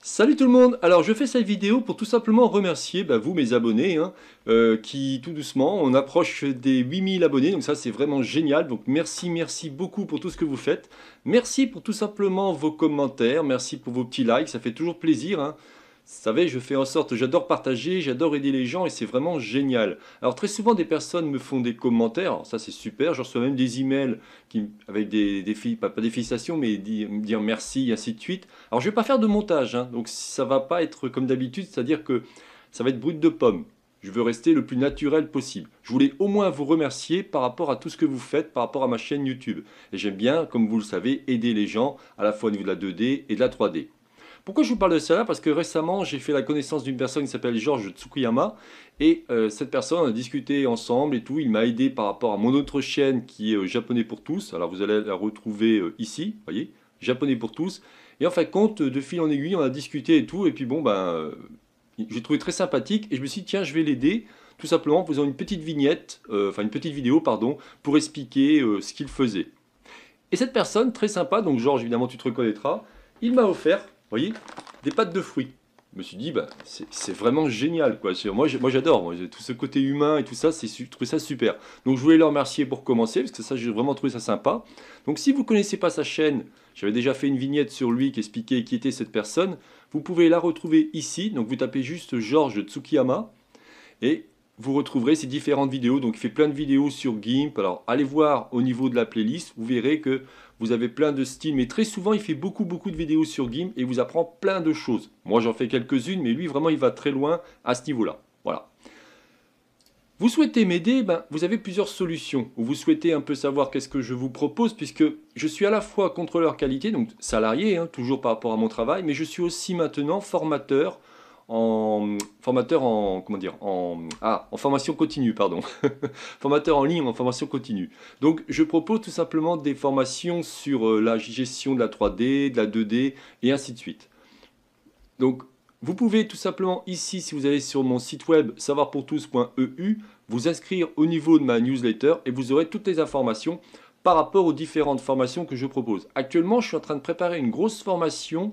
Salut tout le monde Alors je fais cette vidéo pour tout simplement remercier bah, vous mes abonnés hein, euh, qui tout doucement on approche des 8000 abonnés donc ça c'est vraiment génial donc merci merci beaucoup pour tout ce que vous faites merci pour tout simplement vos commentaires merci pour vos petits likes ça fait toujours plaisir hein. Vous savez, je fais en sorte, j'adore partager, j'adore aider les gens et c'est vraiment génial. Alors très souvent, des personnes me font des commentaires, ça c'est super, je reçois même des emails avec des, des pas, des félicitations, mais dire, dire, merci et ainsi de suite. Alors je ne vais pas faire de montage, hein. donc ça ne va pas être comme d'habitude, c'est-à-dire que ça va être brut de pomme. Je veux rester le plus naturel possible. Je voulais au moins vous remercier par rapport à tout ce que vous faites, par rapport à ma chaîne YouTube. Et j'aime bien, comme vous le savez, aider les gens à la fois au niveau de la 2D et de la 3D. Pourquoi je vous parle de cela Parce que récemment, j'ai fait la connaissance d'une personne qui s'appelle Georges Tsukuyama. Et euh, cette personne, a discuté ensemble et tout. Il m'a aidé par rapport à mon autre chaîne qui est euh, Japonais pour tous. Alors vous allez la retrouver euh, ici, voyez, Japonais pour tous. Et en fin de compte, de fil en aiguille, on a discuté et tout. Et puis bon, ben, j'ai trouvé très sympathique. Et je me suis dit, tiens, je vais l'aider tout simplement en faisant une petite vignette, enfin une petite vidéo, pardon, pour expliquer ce qu'il faisait. Et cette personne, très sympa, donc Georges, évidemment, tu te reconnaîtras, il m'a offert voyez Des pâtes de fruits. Je me suis dit, bah, c'est vraiment génial. Quoi. Moi, j'adore. tout ce côté humain et tout ça, c'est trouvé ça super. Donc, je voulais leur remercier pour commencer, parce que ça, j'ai vraiment trouvé ça sympa. Donc, si vous ne connaissez pas sa chaîne, j'avais déjà fait une vignette sur lui qui expliquait qui était cette personne. Vous pouvez la retrouver ici. Donc, vous tapez juste Georges Tsukiyama. Et vous retrouverez ces différentes vidéos. Donc il fait plein de vidéos sur GIMP. Alors allez voir au niveau de la playlist, vous verrez que vous avez plein de styles. Mais très souvent, il fait beaucoup beaucoup de vidéos sur GIMP et vous apprend plein de choses. Moi j'en fais quelques-unes, mais lui vraiment il va très loin à ce niveau-là. Voilà. Vous souhaitez m'aider, ben, vous avez plusieurs solutions. Vous souhaitez un peu savoir qu'est-ce que je vous propose, puisque je suis à la fois contrôleur qualité, donc salarié, hein, toujours par rapport à mon travail, mais je suis aussi maintenant formateur en formateur en comment dire en ah, en formation continue pardon formateur en ligne en formation continue donc je propose tout simplement des formations sur euh, la gestion de la 3D de la 2D et ainsi de suite donc vous pouvez tout simplement ici si vous allez sur mon site web savoirpourtous.eu vous inscrire au niveau de ma newsletter et vous aurez toutes les informations par rapport aux différentes formations que je propose actuellement je suis en train de préparer une grosse formation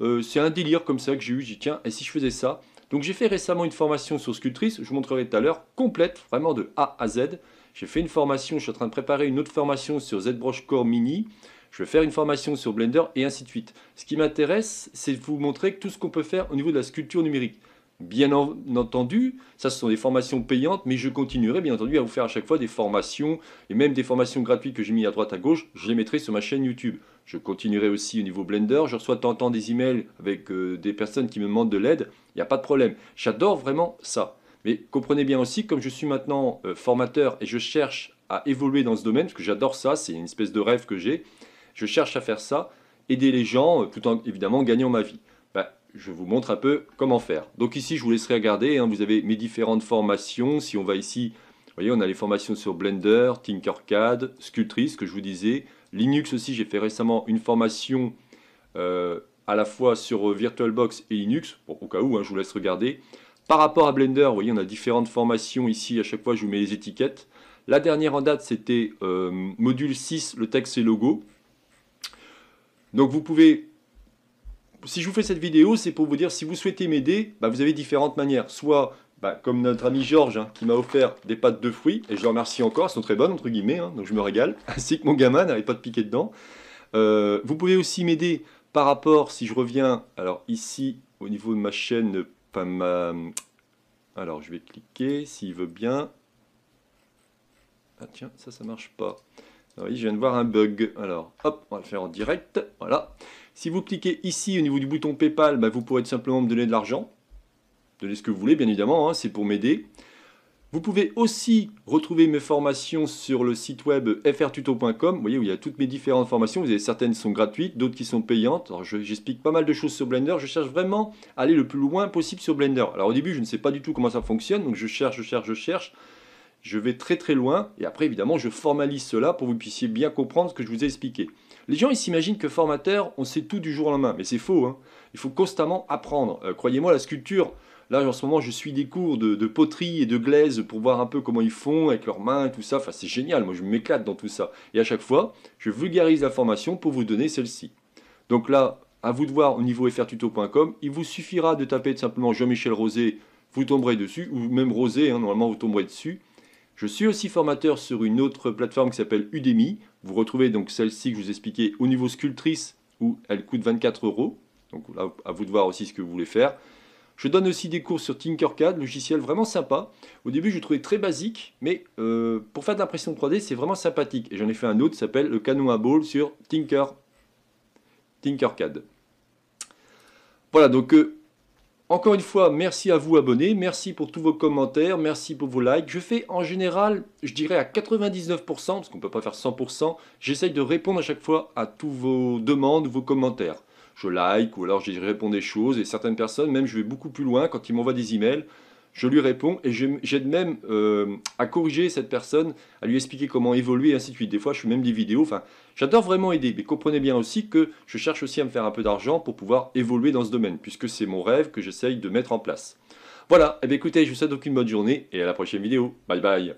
euh, c'est un délire comme ça que j'ai eu, j'ai dit tiens, et si je faisais ça Donc j'ai fait récemment une formation sur Sculptrice, je vous montrerai tout à l'heure, complète, vraiment de A à Z. J'ai fait une formation, je suis en train de préparer une autre formation sur ZBrush Core Mini. Je vais faire une formation sur Blender et ainsi de suite. Ce qui m'intéresse, c'est de vous montrer tout ce qu'on peut faire au niveau de la sculpture numérique. Bien entendu, ça ce sont des formations payantes, mais je continuerai bien entendu à vous faire à chaque fois des formations, et même des formations gratuites que j'ai mis à droite à gauche, je les mettrai sur ma chaîne YouTube. Je continuerai aussi au niveau Blender, je reçois de temps temps des emails avec euh, des personnes qui me demandent de l'aide, il n'y a pas de problème. J'adore vraiment ça. Mais comprenez bien aussi, comme je suis maintenant euh, formateur et je cherche à évoluer dans ce domaine, parce que j'adore ça, c'est une espèce de rêve que j'ai, je cherche à faire ça, aider les gens, euh, tout en évidemment gagnant ma vie je vous montre un peu comment faire. Donc ici, je vous laisserai regarder, hein, vous avez mes différentes formations. Si on va ici, vous voyez, on a les formations sur Blender, Tinkercad, Sculptris, que je vous disais. Linux aussi, j'ai fait récemment une formation euh, à la fois sur euh, VirtualBox et Linux, bon, au cas où, hein, je vous laisse regarder. Par rapport à Blender, vous voyez, on a différentes formations ici, à chaque fois, je vous mets les étiquettes. La dernière en date, c'était euh, module 6, le texte et logo. Donc vous pouvez si je vous fais cette vidéo, c'est pour vous dire si vous souhaitez m'aider, bah, vous avez différentes manières. Soit bah, comme notre ami Georges hein, qui m'a offert des pâtes de fruits, et je le remercie encore, elles sont très bonnes entre guillemets, hein, donc je me régale, ainsi que mon gamin n'avait pas de piquer dedans. Euh, vous pouvez aussi m'aider par rapport, si je reviens, alors ici au niveau de ma chaîne, pas ma... Alors je vais cliquer s'il veut bien. Ah tiens, ça ça marche pas. Alors oui, je viens de voir un bug. Alors hop, on va le faire en direct. Voilà. Si vous cliquez ici au niveau du bouton PayPal, bah, vous pourrez tout simplement me donner de l'argent. Donnez ce que vous voulez, bien évidemment, hein, c'est pour m'aider. Vous pouvez aussi retrouver mes formations sur le site web frtuto.com. Vous voyez où il y a toutes mes différentes formations. Vous avez certaines qui sont gratuites, d'autres qui sont payantes. Alors j'explique pas mal de choses sur Blender. Je cherche vraiment à aller le plus loin possible sur Blender. Alors au début, je ne sais pas du tout comment ça fonctionne. Donc je cherche, je cherche, je cherche. Je vais très très loin. Et après, évidemment, je formalise cela pour que vous puissiez bien comprendre ce que je vous ai expliqué. Les gens, ils s'imaginent que formateur, on sait tout du jour au lendemain, mais c'est faux. Hein. Il faut constamment apprendre. Euh, croyez-moi, la sculpture, là en ce moment, je suis des cours de, poterie et de glaise pour voir un peu comment ils font avec leurs mains et tout ça. Enfin, c'est génial, moi je m'éclate dans tout ça. Et à chaque fois, je vulgarise la formation pour vous donner celle-ci. Donc là, à vous de voir au niveau frtuto.com, il vous suffira de taper simplement Jean-Michel Rosé, vous tomberez dessus, ou même Rosé, hein, normalement vous tomberez dessus. Je suis aussi formateur sur une autre plateforme qui s'appelle Udemy. Vous retrouvez donc celle-ci que je vous expliquais au niveau sculptrice où elle coûte 24 euros. Donc là, à vous de voir aussi ce que vous voulez faire. Je donne aussi des cours sur Tinkercad, logiciel vraiment sympa. Au début, je le trouvais très basique, mais euh, pour faire de l'impression 3D, c'est vraiment sympathique. Et j'en ai fait un autre qui s'appelle le canon à ball sur Tinkercad. Voilà, donc euh, encore une fois, merci à vous abonnés, merci pour tous vos commentaires, merci pour vos likes. Je fais en général, je dirais à 99%, parce qu'on ne peut pas faire 100%, j'essaye de répondre à chaque fois à tous vos demandes, vos commentaires. Je like ou alors je réponds des choses et certaines personnes, même je vais beaucoup plus loin quand ils m'envoient des emails je lui réponds et j'aide même euh, à corriger cette personne, à lui expliquer comment évoluer et ainsi de suite. Des fois, je fais même des vidéos. Enfin, j'adore vraiment aider, mais comprenez bien aussi que je cherche aussi à me faire un peu d'argent pour pouvoir évoluer dans ce domaine, puisque c'est mon rêve que j'essaye de mettre en place. Voilà, et eh bien écoutez, je vous souhaite donc une bonne journée et à la prochaine vidéo. Bye bye